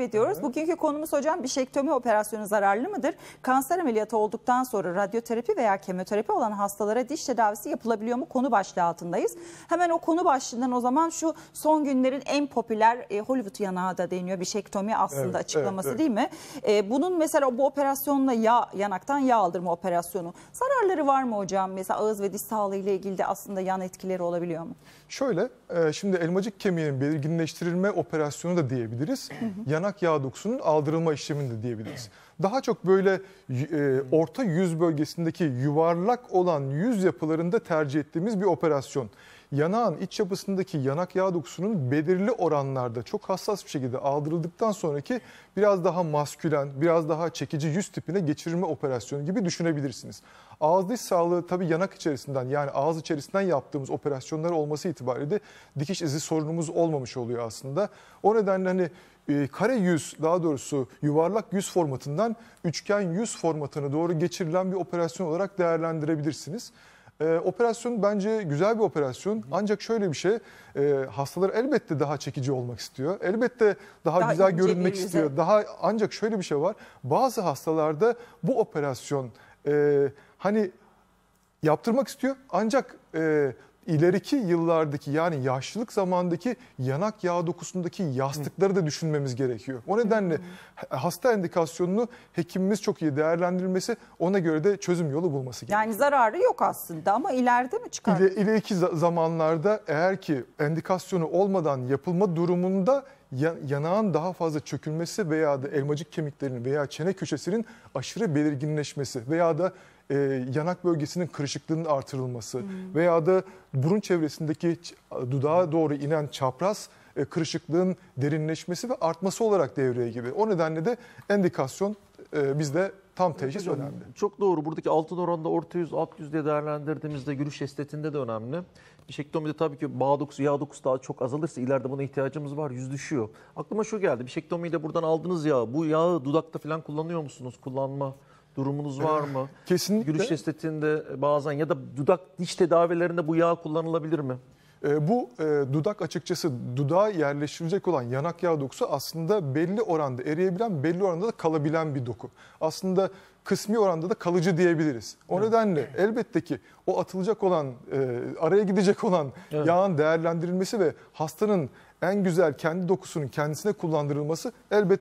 ediyoruz. Evet. Bugünkü konumuz hocam bir şektomi operasyonu zararlı mıdır? Kanser ameliyatı olduktan sonra radyoterapi veya kemoterapi olan hastalara diş tedavisi yapılabiliyor mu? Konu başlığı altındayız. Hemen o konu başlığından o zaman şu son günlerin en popüler e, Hollywood yanağı da deniyor bir şektomi aslında evet, açıklaması evet, evet. değil mi? E, bunun mesela bu operasyonla yağ, yanaktan yağ aldırma operasyonu zararları var mı hocam? Mesela ağız ve diş sağlığı ile ilgili de aslında yan etkileri olabiliyor mu? Şöyle e, şimdi elmacık kemiğin belirginleştirilme operasyonu da diyebiliriz. Hı yanak yağ dokusunun aldırılma işleminde diyebiliriz. Daha çok böyle e, orta yüz bölgesindeki yuvarlak olan yüz yapılarında tercih ettiğimiz bir operasyon yanağın iç yapısındaki yanak yağ dokusunun belirli oranlarda çok hassas bir şekilde aldırıldıktan sonraki biraz daha maskülen, biraz daha çekici yüz tipine geçirme operasyonu gibi düşünebilirsiniz. Ağız diş sağlığı tabii yanak içerisinden yani ağız içerisinden yaptığımız operasyonlar olması itibariyle de dikiş izi sorunumuz olmamış oluyor aslında. O nedenle hani e, kare yüz daha doğrusu yuvarlak yüz formatından üçgen yüz formatına doğru geçirilen bir operasyon olarak değerlendirebilirsiniz. E, operasyon bence güzel bir operasyon. Ancak şöyle bir şey, e, hastalar elbette daha çekici olmak istiyor. Elbette daha, daha güzel görünmek bize. istiyor. Daha ancak şöyle bir şey var. Bazı hastalarda bu operasyon e, hani yaptırmak istiyor ancak e, ileriki yıllardaki yani yaşlılık zamandaki yanak yağ dokusundaki yastıkları da düşünmemiz gerekiyor. O nedenle hasta endikasyonunu hekimimiz çok iyi değerlendirilmesi ona göre de çözüm yolu bulması gerekiyor. Yani zararı yok aslında ama ileride mi çıkar? İle, ileriki zamanlarda eğer ki endikasyonu olmadan yapılma durumunda yanağın daha fazla çökülmesi veya da elmacık kemiklerinin veya çene köşesinin aşırı belirginleşmesi veya da e, yanak bölgesinin kırışıklığının artırılması hmm. veya da burun çevresindeki dudağa doğru inen çapraz e, kırışıklığın derinleşmesi ve artması olarak devreye gibi. O nedenle de endikasyon e, bizde tam teşhis Hocam, önemli. Çok doğru. Buradaki altın oranda orta yüz, alt yüz diye değerlendirdiğimizde gülüş estetinde de önemli. Bişektomide tabii ki bağ dokusu, yağ dokusu daha çok azalırsa ileride buna ihtiyacımız var. Yüz düşüyor. Aklıma şu geldi. Bişektomiyle buradan aldığınız yağ, bu yağı dudakta falan kullanıyor musunuz? Kullanma durumunuz var mı? Kesinlikle. Gülüş estetinde bazen ya da dudak diş tedavilerinde bu yağ kullanılabilir mi? E, bu e, dudak açıkçası dudağa yerleştirilecek olan yanak yağ dokusu aslında belli oranda eriyebilen, belli oranda da kalabilen bir doku. Aslında kısmi oranda da kalıcı diyebiliriz. O evet. nedenle elbette ki o atılacak olan, e, araya gidecek olan evet. yağın değerlendirilmesi ve hastanın en güzel kendi dokusunun kendisine kullandırılması elbette